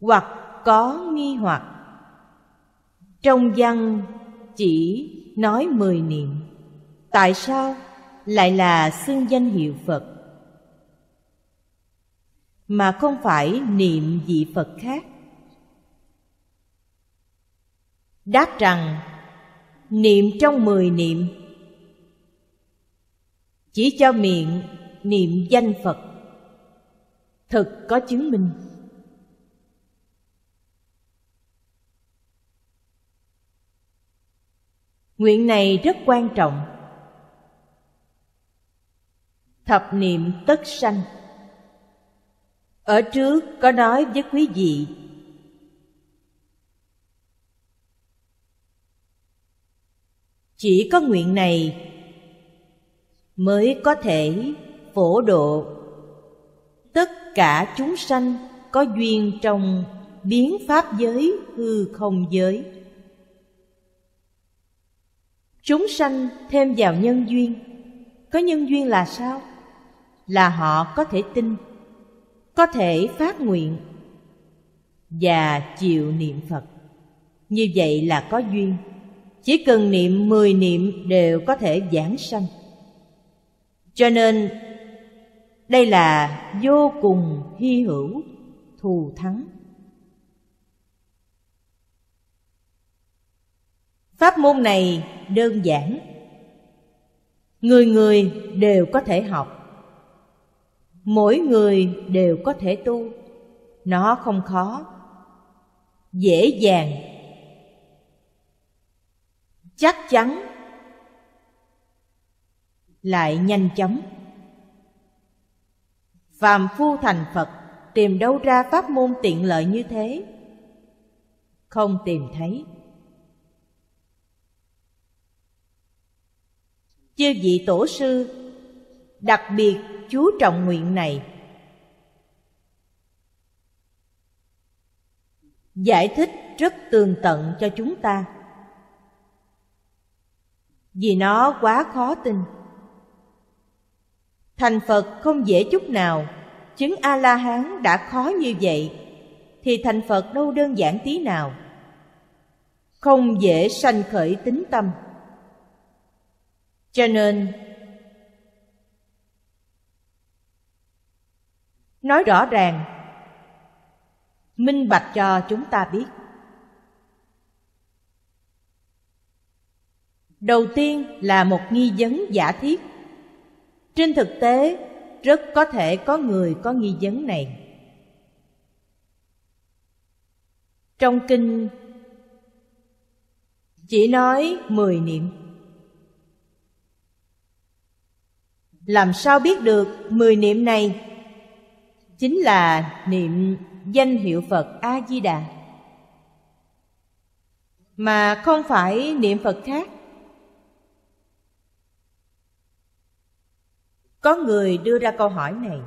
hoặc có nghi hoặc trong văn chỉ nói mười niệm tại sao lại là xưng danh hiệu phật mà không phải niệm vị phật khác đáp rằng niệm trong mười niệm chỉ cho miệng niệm danh phật thực có chứng minh Nguyện này rất quan trọng. Thập niệm tất sanh Ở trước có nói với quý vị Chỉ có nguyện này mới có thể phổ độ tất cả chúng sanh có duyên trong biến pháp giới hư không giới Chúng sanh thêm vào nhân duyên Có nhân duyên là sao? Là họ có thể tin Có thể phát nguyện Và chịu niệm Phật Như vậy là có duyên Chỉ cần niệm mười niệm đều có thể giảng sanh Cho nên đây là vô cùng hy hữu thù thắng Pháp môn này đơn giản Người người đều có thể học Mỗi người đều có thể tu Nó không khó Dễ dàng Chắc chắn Lại nhanh chóng Phàm phu thành Phật Tìm đâu ra pháp môn tiện lợi như thế Không tìm thấy chư vị tổ sư đặc biệt chú trọng nguyện này giải thích rất tường tận cho chúng ta vì nó quá khó tin thành phật không dễ chút nào chứng a la hán đã khó như vậy thì thành phật đâu đơn giản tí nào không dễ sanh khởi tính tâm cho nên Nói rõ ràng Minh bạch cho chúng ta biết Đầu tiên là một nghi vấn giả thiết Trên thực tế rất có thể có người có nghi vấn này Trong kinh chỉ nói mười niệm Làm sao biết được mười niệm này? Chính là niệm danh hiệu Phật A-di-đà Mà không phải niệm Phật khác Có người đưa ra câu hỏi này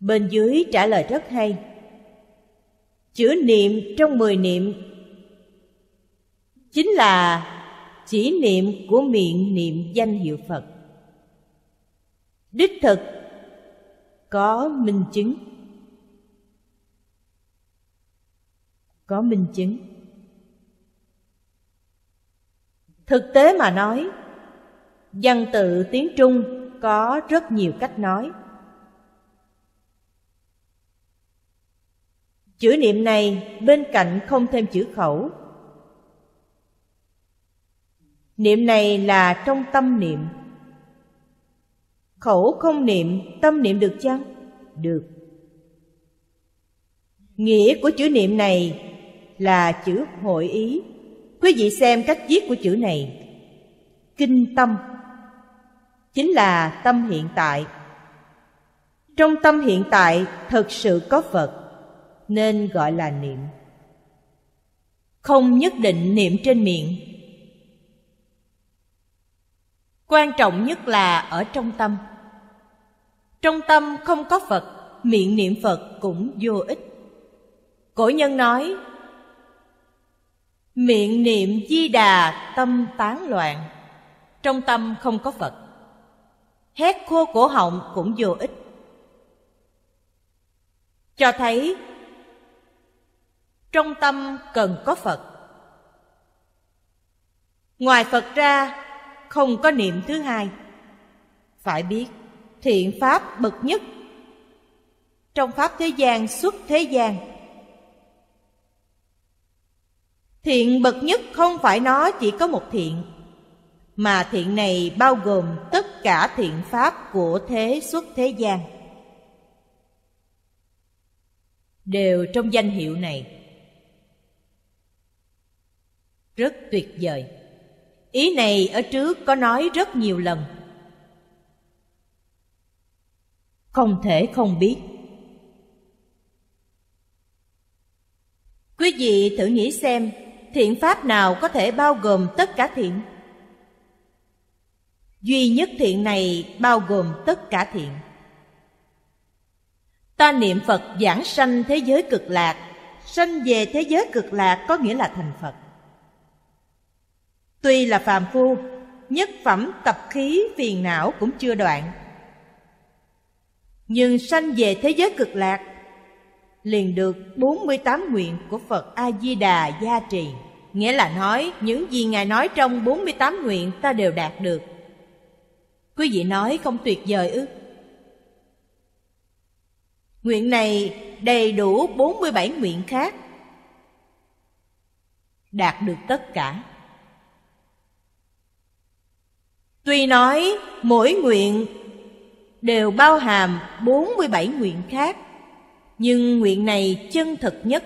Bên dưới trả lời rất hay Chữ niệm trong mười niệm Chính là chỉ niệm của miệng niệm danh hiệu Phật đích thực có minh chứng có minh chứng thực tế mà nói văn tự tiếng trung có rất nhiều cách nói chữ niệm này bên cạnh không thêm chữ khẩu niệm này là trong tâm niệm Khẩu không niệm, tâm niệm được chăng? Được. Nghĩa của chữ niệm này là chữ hội ý. Quý vị xem cách viết của chữ này. Kinh tâm chính là tâm hiện tại. Trong tâm hiện tại thật sự có Phật nên gọi là niệm. Không nhất định niệm trên miệng. Quan trọng nhất là ở trong tâm. Trong tâm không có Phật, miệng niệm Phật cũng vô ích. Cổ nhân nói, miệng niệm di đà tâm tán loạn, trong tâm không có Phật. Hét khô cổ họng cũng vô ích. Cho thấy, trong tâm cần có Phật. Ngoài Phật ra, không có niệm thứ hai. Phải biết, thiện pháp bậc nhất trong pháp thế gian xuất thế gian thiện bậc nhất không phải nó chỉ có một thiện mà thiện này bao gồm tất cả thiện pháp của thế xuất thế gian đều trong danh hiệu này rất tuyệt vời ý này ở trước có nói rất nhiều lần không thể không biết. Quý vị thử nghĩ xem, thiện pháp nào có thể bao gồm tất cả thiện? Duy nhất thiện này bao gồm tất cả thiện. Ta niệm Phật giảng sanh thế giới cực lạc, sanh về thế giới cực lạc có nghĩa là thành Phật. Tuy là phàm phu, nhất phẩm tập khí phiền não cũng chưa đoạn, nhưng sanh về thế giới cực lạc liền được 48 nguyện của Phật A Di Đà gia trì, nghĩa là nói những gì ngài nói trong 48 nguyện ta đều đạt được. Quý vị nói không tuyệt vời ư? Nguyện này đầy đủ 47 nguyện khác. Đạt được tất cả. Tuy nói mỗi nguyện đều bao hàm 47 nguyện khác, nhưng nguyện này chân thật nhất.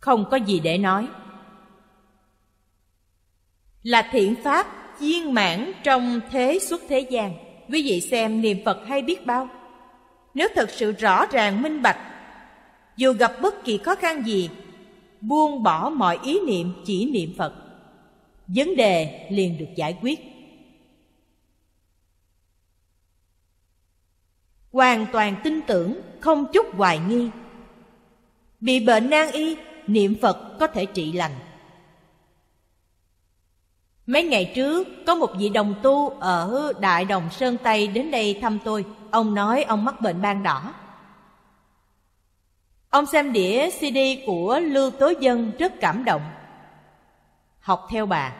Không có gì để nói. Là thiện pháp viên mãn trong thế xuất thế gian. Quý vị xem niệm Phật hay biết bao. Nếu thật sự rõ ràng minh bạch, dù gặp bất kỳ khó khăn gì, buông bỏ mọi ý niệm chỉ niệm Phật vấn đề liền được giải quyết hoàn toàn tin tưởng không chút hoài nghi bị bệnh nan y niệm phật có thể trị lành mấy ngày trước có một vị đồng tu ở đại đồng sơn tây đến đây thăm tôi ông nói ông mắc bệnh ban đỏ ông xem đĩa cd của lưu tố dân rất cảm động học theo bà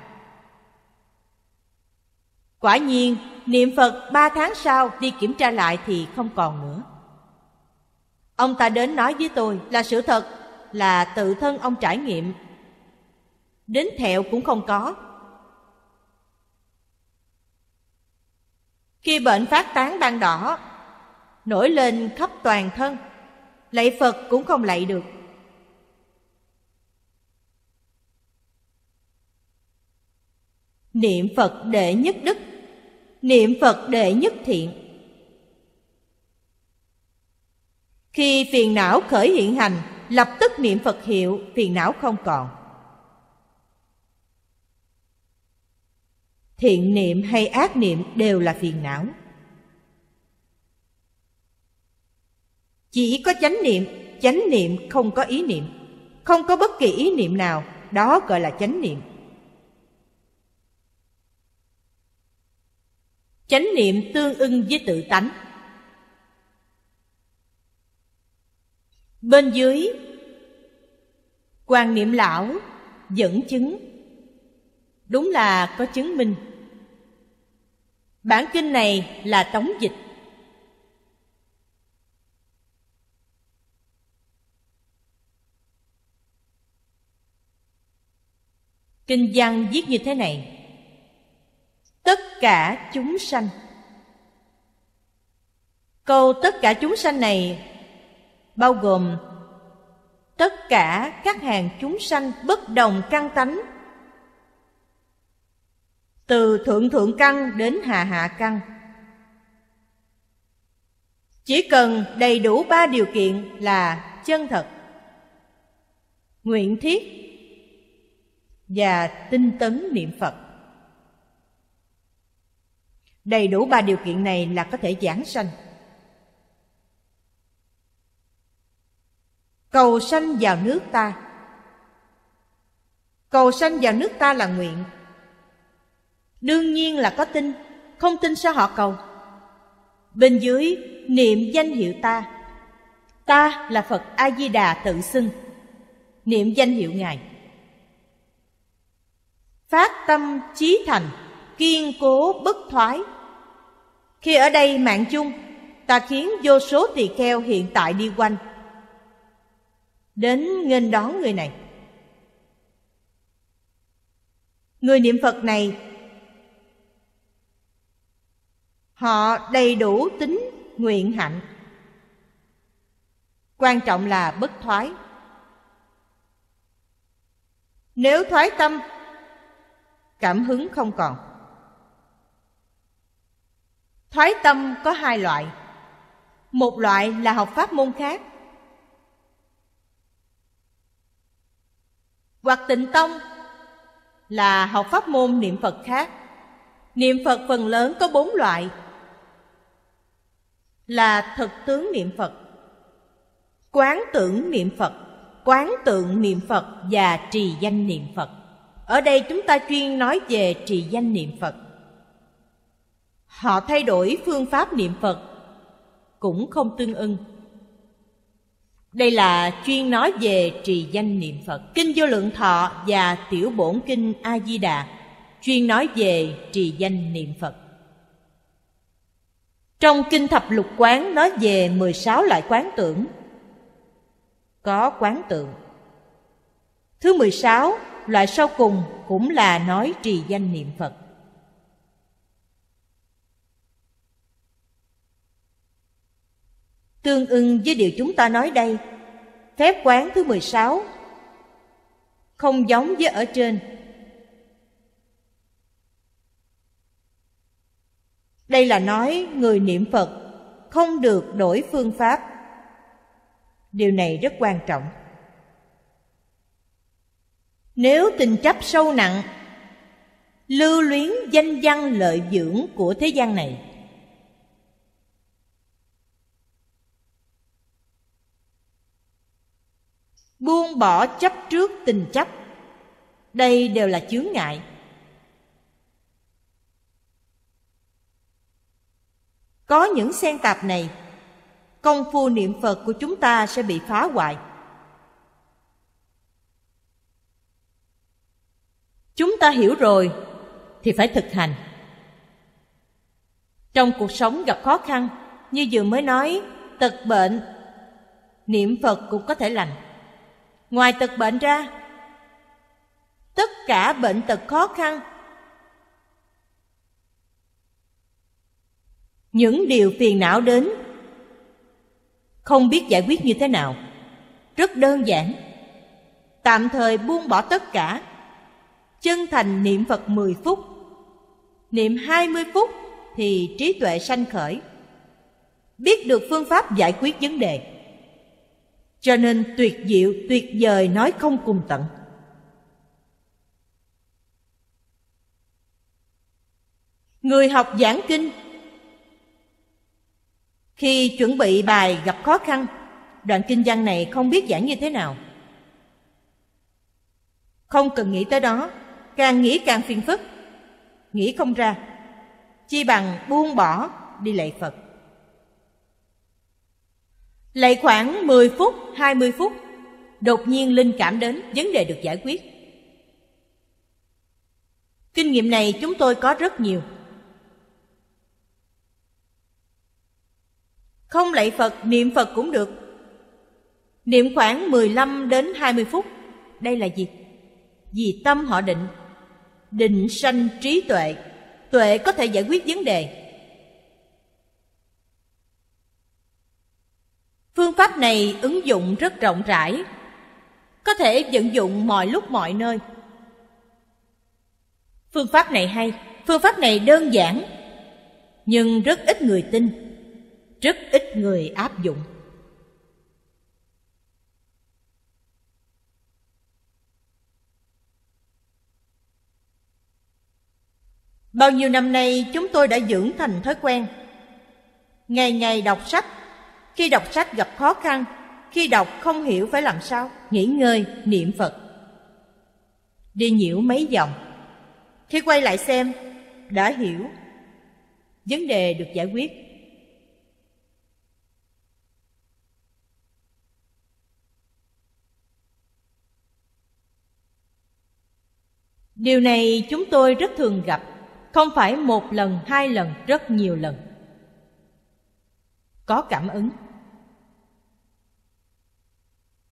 quả nhiên niệm phật ba tháng sau đi kiểm tra lại thì không còn nữa ông ta đến nói với tôi là sự thật là tự thân ông trải nghiệm đến thẹo cũng không có khi bệnh phát tán ban đỏ nổi lên khắp toàn thân lạy phật cũng không lạy được Niệm Phật đệ nhất đức Niệm Phật đệ nhất thiện Khi phiền não khởi hiện hành Lập tức niệm Phật hiệu Phiền não không còn Thiện niệm hay ác niệm đều là phiền não Chỉ có chánh niệm Chánh niệm không có ý niệm Không có bất kỳ ý niệm nào Đó gọi là chánh niệm chánh niệm tương ưng với tự tánh bên dưới quan niệm lão dẫn chứng đúng là có chứng minh bản kinh này là tống dịch kinh văn viết như thế này cả chúng sanh Câu tất cả chúng sanh này bao gồm tất cả các hàng chúng sanh bất đồng căn tánh từ thượng thượng căn đến hạ hạ căn chỉ cần đầy đủ ba điều kiện là chân thật nguyện thiết và tinh tấn niệm phật Đầy đủ ba điều kiện này là có thể giảng sanh. Cầu sanh vào nước ta Cầu sanh vào nước ta là nguyện Đương nhiên là có tin Không tin sao họ cầu Bên dưới niệm danh hiệu ta Ta là Phật A-di-đà tự xưng Niệm danh hiệu Ngài Phát tâm trí thành Kiên cố bất thoái khi ở đây mạng chung, ta khiến vô số tỳ kheo hiện tại đi quanh. Đến nghênh đón người này. Người niệm Phật này Họ đầy đủ tính nguyện hạnh Quan trọng là bất thoái Nếu thoái tâm Cảm hứng không còn Thoái tâm có hai loại Một loại là học pháp môn khác Hoặc tịnh tông là học pháp môn niệm Phật khác Niệm Phật phần lớn có bốn loại Là thực tướng niệm Phật Quán tưởng niệm Phật Quán tượng niệm Phật và trì danh niệm Phật Ở đây chúng ta chuyên nói về trì danh niệm Phật Họ thay đổi phương pháp niệm Phật cũng không tương ưng. Đây là chuyên nói về trì danh niệm Phật, Kinh Vô Lượng Thọ và Tiểu Bổn Kinh A Di Đà, chuyên nói về trì danh niệm Phật. Trong Kinh Thập Lục Quán nói về 16 loại quán tưởng. Có quán tượng. Thứ 16, loại sau cùng cũng là nói trì danh niệm Phật. tương ưng với điều chúng ta nói đây. Phép quán thứ 16 không giống với ở trên. Đây là nói người niệm Phật không được đổi phương pháp. Điều này rất quan trọng. Nếu tình chấp sâu nặng, lưu luyến danh văn lợi dưỡng của thế gian này, buông bỏ chấp trước tình chấp đây đều là chướng ngại có những xen tạp này công phu niệm phật của chúng ta sẽ bị phá hoại chúng ta hiểu rồi thì phải thực hành trong cuộc sống gặp khó khăn như vừa mới nói tật bệnh niệm phật cũng có thể lành Ngoài tật bệnh ra, tất cả bệnh tật khó khăn những điều phiền não đến không biết giải quyết như thế nào rất đơn giản tạm thời buông bỏ tất cả chân thành niệm phật mười phút niệm hai mươi phút thì trí tuệ sanh khởi biết được phương pháp giải quyết vấn đề cho nên tuyệt diệu tuyệt vời nói không cùng tận người học giảng kinh khi chuẩn bị bài gặp khó khăn đoạn kinh văn này không biết giảng như thế nào không cần nghĩ tới đó càng nghĩ càng phiền phức nghĩ không ra chi bằng buông bỏ đi lạy phật lại khoảng 10 phút, 20 phút, đột nhiên linh cảm đến vấn đề được giải quyết. Kinh nghiệm này chúng tôi có rất nhiều. Không lạy Phật, niệm Phật cũng được. Niệm khoảng 15 đến 20 phút. Đây là gì? Vì tâm họ định. Định sanh trí tuệ. Tuệ có thể giải quyết vấn đề Phương pháp này ứng dụng rất rộng rãi, có thể vận dụng mọi lúc mọi nơi. Phương pháp này hay, phương pháp này đơn giản, nhưng rất ít người tin, rất ít người áp dụng. Bao nhiêu năm nay chúng tôi đã dưỡng thành thói quen Ngày ngày đọc sách khi đọc sách gặp khó khăn, khi đọc không hiểu phải làm sao, nghỉ ngơi, niệm Phật. Đi nhiễu mấy dòng. Khi quay lại xem, đã hiểu. Vấn đề được giải quyết. Điều này chúng tôi rất thường gặp, không phải một lần, hai lần, rất nhiều lần. Có cảm ứng